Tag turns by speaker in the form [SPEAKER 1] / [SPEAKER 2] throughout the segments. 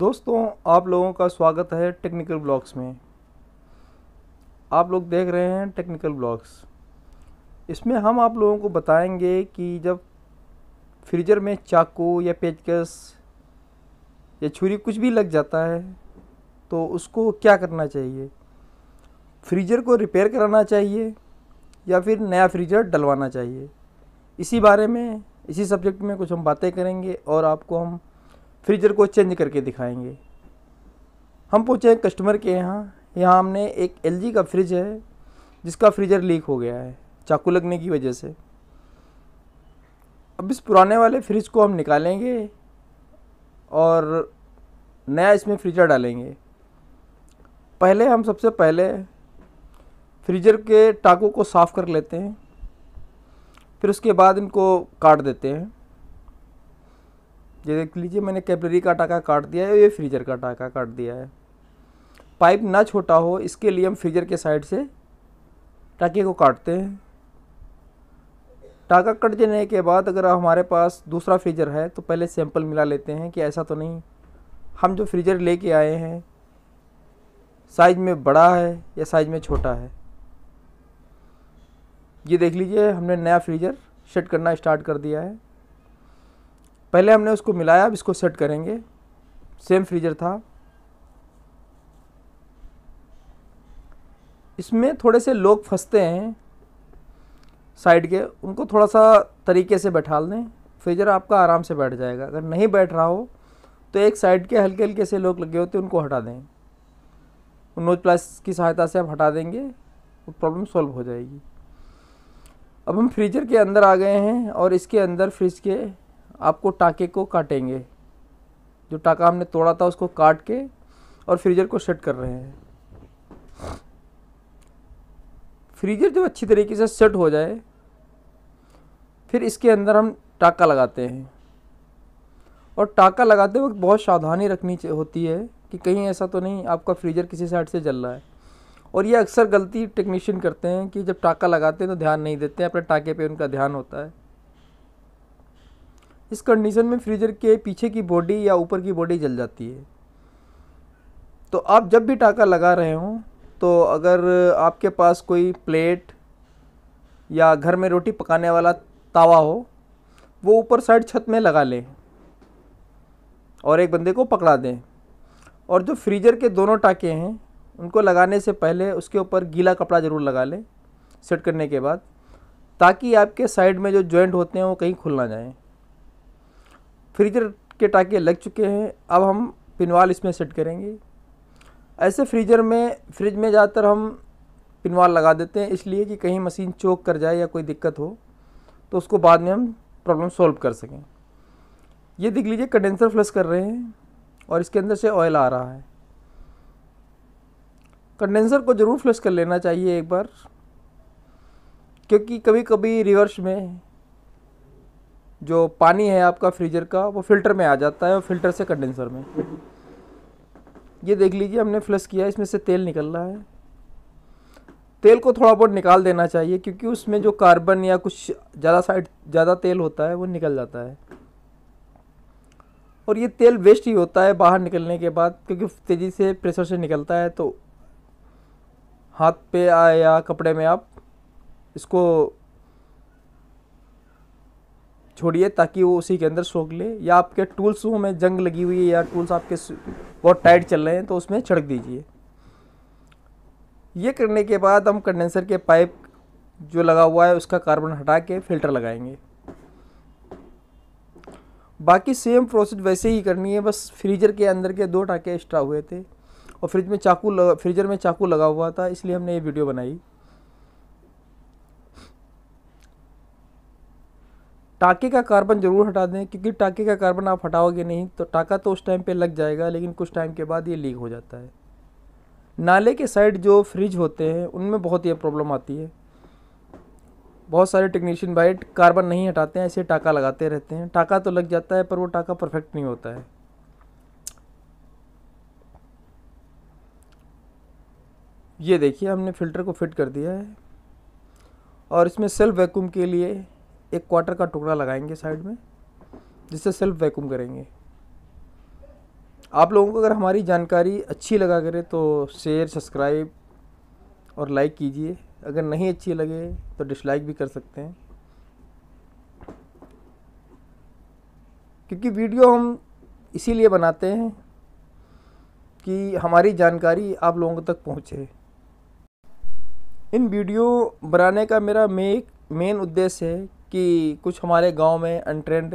[SPEAKER 1] दोस्तों आप लोगों का स्वागत है टेक्निकल ब्लॉग्स में आप लोग देख रहे हैं टेक्निकल ब्लॉग्स इसमें हम आप लोगों को बताएंगे कि जब फ्रीजर में चाकू या पेचकस या छुरी कुछ भी लग जाता है तो उसको क्या करना चाहिए फ्रीजर को रिपेयर कराना चाहिए या फिर नया फ्रीजर डलवाना चाहिए इसी बारे में इसी सब्जेक्ट में कुछ हम बातें करेंगे और आपको हम फ्रीजर को चेंज करके दिखाएंगे हम पहुँचे कस्टमर के यहाँ यहाँ हमने एक एल का फ्रिज है जिसका फ्रीजर लीक हो गया है चाकू लगने की वजह से अब इस पुराने वाले फ्रिज को हम निकालेंगे और नया इसमें फ्रीजर डालेंगे पहले हम सबसे पहले फ्रीजर के टाकों को साफ़ कर लेते हैं फिर उसके बाद इनको काट देते हैं ये देख लीजिए मैंने कैपलरी का टाका काट दिया है ये फ्रीजर का टाका काट दिया है पाइप ना छोटा हो इसके लिए हम फ्रीजर के साइड से टाके को काटते हैं टाका कट जाने के बाद अगर हमारे पास दूसरा फ्रीजर है तो पहले सैंपल मिला लेते हैं कि ऐसा तो नहीं हम जो फ्रीजर लेके आए हैं साइज में बड़ा है या साइज में छोटा है ये देख लीजिए हमने नया फ्रीजर सेट करना स्टार्ट कर दिया है पहले हमने उसको मिलाया अब इसको सेट करेंगे सेम फ्रीजर था इसमें थोड़े से लोग फंसते हैं साइड के उनको थोड़ा सा तरीके से बैठा लें फ्रीजर आपका आराम से बैठ जाएगा अगर नहीं बैठ रहा हो तो एक साइड के हल्के हल्के से लोग लगे होते हैं उनको हटा दें नोज प्लस की सहायता से आप हटा देंगे वो प्रॉब्लम सॉल्व हो जाएगी अब हम फ्रीजर के अंदर आ गए हैं और इसके अंदर फ्रिज के आपको टाके को काटेंगे जो टाका हमने तोड़ा था उसको काट के और फ्रीजर को सेट कर रहे हैं फ्रीजर जब अच्छी तरीके से सेट हो जाए फिर इसके अंदर हम टाका लगाते हैं और टाका लगाते वक्त बहुत सावधानी रखनी होती है कि कहीं ऐसा तो नहीं आपका फ्रीजर किसी साइड से जल रहा है और ये अक्सर गलती टेक्नीशियन करते हैं कि जब टाका लगाते हैं तो ध्यान नहीं देते हैं अपने टाके पे उनका ध्यान होता है इस कंडीशन में फ्रीजर के पीछे की बॉडी या ऊपर की बॉडी जल जाती है तो आप जब भी टाका लगा रहे हों तो अगर आपके पास कोई प्लेट या घर में रोटी पकाने वाला तावा हो वो ऊपर साइड छत में लगा लें और एक बंदे को पकड़ा दें और जो फ्रीजर के दोनों टाके हैं उनको लगाने से पहले उसके ऊपर गीला कपड़ा ज़रूर लगा लें सेट करने के बाद ताकि आपके साइड में जो जॉइंट होते हैं वो कहीं खुल ना जाएँ फ्रीजर के टाके लग चुके हैं अब हम पिनवाल इसमें सेट करेंगे ऐसे फ्रीजर में फ्रिज में ज़्यादातर हम पिनवाल लगा देते हैं इसलिए कि कहीं मशीन चोक कर जाए या कोई दिक्कत हो तो उसको बाद में हम प्रॉब्लम सॉल्व कर सकें ये देख लीजिए कंडेंसर फ्लश कर रहे हैं और इसके अंदर से ऑयल आ रहा है कंडेंसर को ज़रूर फ्लश कर लेना चाहिए एक बार क्योंकि कभी कभी रिवर्स में जो पानी है आपका फ्रीजर का वो फ़िल्टर में आ जाता है और फिल्टर से कंडेंसर में ये देख लीजिए हमने फ्लश किया इसमें से तेल निकल रहा है तेल को थोड़ा बहुत निकाल देना चाहिए क्योंकि उसमें जो कार्बन या कुछ ज़्यादा साइड ज़्यादा तेल होता है वो निकल जाता है और ये तेल वेस्ट ही होता है बाहर निकलने के बाद क्योंकि तेज़ी से प्रेशर से निकलता है तो हाथ पे या कपड़े में आप इसको छोड़िए ताकि वो उसी के अंदर सोख ले या आपके टूल्स में जंग लगी हुई है या टूल्स आपके बहुत टाइट चल रहे हैं तो उसमें छिड़क दीजिए ये करने के बाद हम कंडेंसर के पाइप जो लगा हुआ है उसका कार्बन हटा के फिल्टर लगाएंगे बाकी सेम प्रोसेस वैसे ही करनी है बस फ्रीजर के अंदर के दो टाके एक्स्ट्रा हुए थे और फ्रिज में चाकू फ्रीजर में चाकू लगा हुआ था इसलिए हमने ये वीडियो बनाई टाके का कार्बन ज़रूर हटा दें क्योंकि टाके का कार्बन आप हटाओगे नहीं तो टाका तो उस टाइम पे लग जाएगा लेकिन कुछ टाइम के बाद ये लीक हो जाता है नाले के साइड जो फ्रिज होते हैं उनमें बहुत ये प्रॉब्लम आती है बहुत सारे टेक्नीशियन भाई कार्बन नहीं हटाते हैं ऐसे टाका लगाते रहते हैं टाका तो लग जाता है पर वो टाका परफेक्ट नहीं होता है ये देखिए हमने फ़िल्टर को फिट कर दिया है और इसमें सेल्फ वैक्यूम के लिए एक क्वार्टर का टुकड़ा लगाएंगे साइड में जिससे सेल्फ वैक्यूम करेंगे आप लोगों को अगर हमारी जानकारी अच्छी लगा करे तो शेयर सब्सक्राइब और लाइक कीजिए अगर नहीं अच्छी लगे तो डिसलाइक भी कर सकते हैं क्योंकि वीडियो हम इसीलिए बनाते हैं कि हमारी जानकारी आप लोगों तक पहुंचे इन वीडियो बनाने का मेरा मेक मेन उद्देश्य है कि कुछ हमारे गांव में अनट्रेंड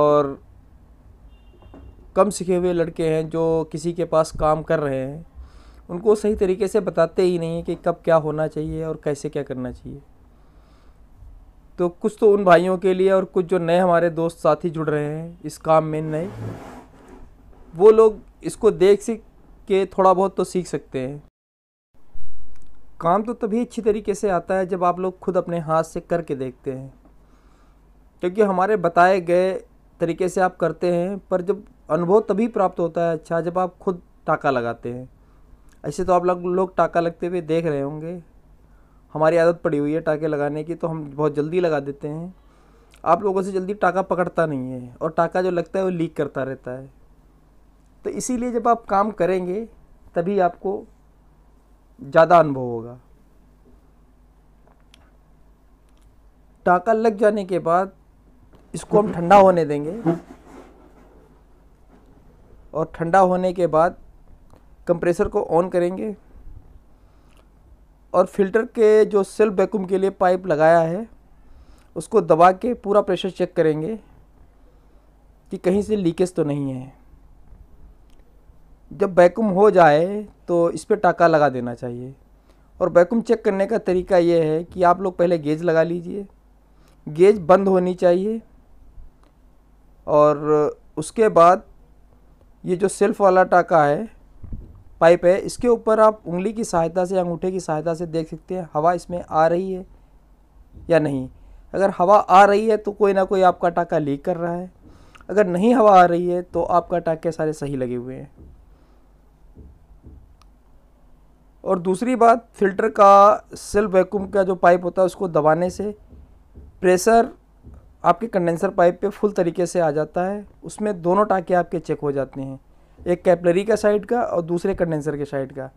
[SPEAKER 1] और कम सीखे हुए लड़के हैं जो किसी के पास काम कर रहे हैं उनको सही तरीके से बताते ही नहीं कि कब क्या होना चाहिए और कैसे क्या करना चाहिए तो कुछ तो उन भाइयों के लिए और कुछ जो नए हमारे दोस्त साथी जुड़ रहे हैं इस काम में नए वो लोग इसको देख सीख के थोड़ा बहुत तो सीख सकते हैं काम तो तभी अच्छी तरीके से आता है जब आप लोग खुद अपने हाथ से करके देखते हैं क्योंकि हमारे बताए गए तरीके से आप करते हैं पर जब अनुभव तभी प्राप्त होता है अच्छा जब आप खुद टाका लगाते हैं ऐसे तो आप लोग लोग टाका लगते हुए देख रहे होंगे हमारी आदत पड़ी हुई है टाके लगाने की तो हम बहुत जल्दी लगा देते हैं आप लोगों से जल्दी टाका पकड़ता नहीं है और टाका जो लगता है वो लीक करता रहता है तो इसीलिए जब आप काम करेंगे तभी आपको ज़्यादा अनुभव होगा टाका लग जाने के बाद इसको हम ठंडा होने देंगे और ठंडा होने के बाद कंप्रेसर को ऑन करेंगे और फिल्टर के जो सेल्फ वैक्यूम के लिए पाइप लगाया है उसको दबा के पूरा प्रेशर चेक करेंगे कि कहीं से लीकेज तो नहीं है जब वैक्यूम हो जाए तो इस पर टाका लगा देना चाहिए और वैक्यूम चेक करने का तरीका ये है कि आप लोग पहले गेज लगा लीजिए गेज बंद होनी चाहिए और उसके बाद ये जो सेल्फ वाला टाका है पाइप है इसके ऊपर आप उंगली की सहायता से अंगूठे की सहायता से देख सकते हैं हवा इसमें आ रही है या नहीं अगर हवा आ रही है तो कोई ना कोई आपका टाका लीक कर रहा है अगर नहीं हवा आ रही है तो आपका टाके सारे सही लगे हुए हैं और दूसरी बात फ़िल्टर का सेल्फ वैक्यूम का जो पाइप होता है उसको दबाने से प्रेशर आपके कंडेंसर पाइप पे फुल तरीके से आ जाता है उसमें दोनों टाँके आपके चेक हो जाते हैं एक कैपलरी का साइड का और दूसरे कंडेंसर के साइड का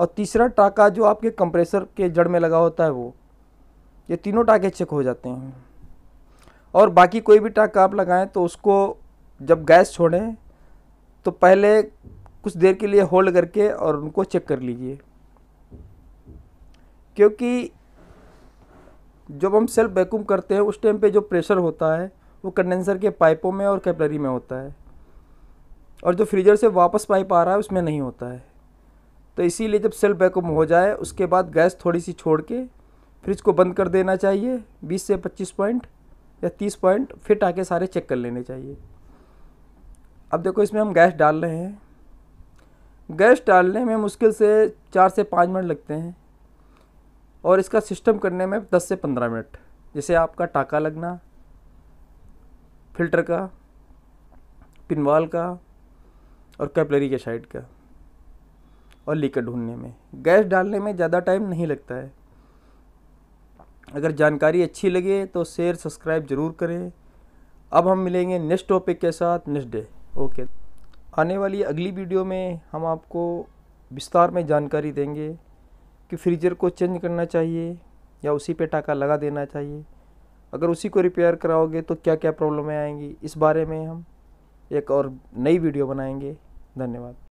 [SPEAKER 1] और तीसरा टाका जो आपके कंप्रेसर के जड़ में लगा होता है वो ये तीनों टाके चेक हो जाते हैं और बाकी कोई भी टाका आप लगाएं तो उसको जब गैस छोड़ें तो पहले कुछ देर के लिए होल्ड करके और उनको चेक कर लीजिए क्योंकि जब हम सेल्फ वैक्यूम करते हैं उस टाइम पे जो प्रेशर होता है वो कंडेंसर के पाइपों में और कैपलरी में होता है और जो फ्रीजर से वापस पाइप आ रहा है उसमें नहीं होता है तो इसीलिए जब सेल्फ वैक्यूम हो जाए उसके बाद गैस थोड़ी सी छोड़ के फ्रिज को बंद कर देना चाहिए 20 से 25 पॉइंट या 30 पॉइंट फिट आके सारे चेक कर लेने चाहिए अब देखो इसमें हम गैस डाल रहे हैं गैस डालने में मुश्किल से चार से पाँच मिनट लगते हैं और इसका सिस्टम करने में 10 से 15 मिनट जैसे आपका टाका लगना फिल्टर का पिनवाल का और कैपलरी के साइड का और लीकर ढूंढने में गैस डालने में ज़्यादा टाइम नहीं लगता है अगर जानकारी अच्छी लगे तो शेयर सब्सक्राइब ज़रूर करें अब हम मिलेंगे नेक्स्ट टॉपिक के साथ नेक्स्ट डे ओके आने वाली अगली वीडियो में हम आपको विस्तार में जानकारी देंगे कि फ्रीजर को चेंज करना चाहिए या उसी पे टाका लगा देना चाहिए अगर उसी को रिपेयर कराओगे तो क्या क्या प्रॉब्लमें आएंगी इस बारे में हम एक और नई वीडियो बनाएंगे धन्यवाद